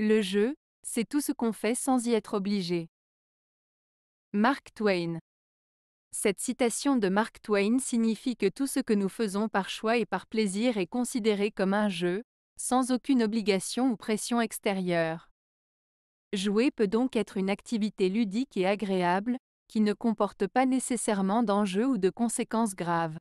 Le jeu, c'est tout ce qu'on fait sans y être obligé. Mark Twain. Cette citation de Mark Twain signifie que tout ce que nous faisons par choix et par plaisir est considéré comme un jeu, sans aucune obligation ou pression extérieure. Jouer peut donc être une activité ludique et agréable, qui ne comporte pas nécessairement d'enjeux ou de conséquences graves.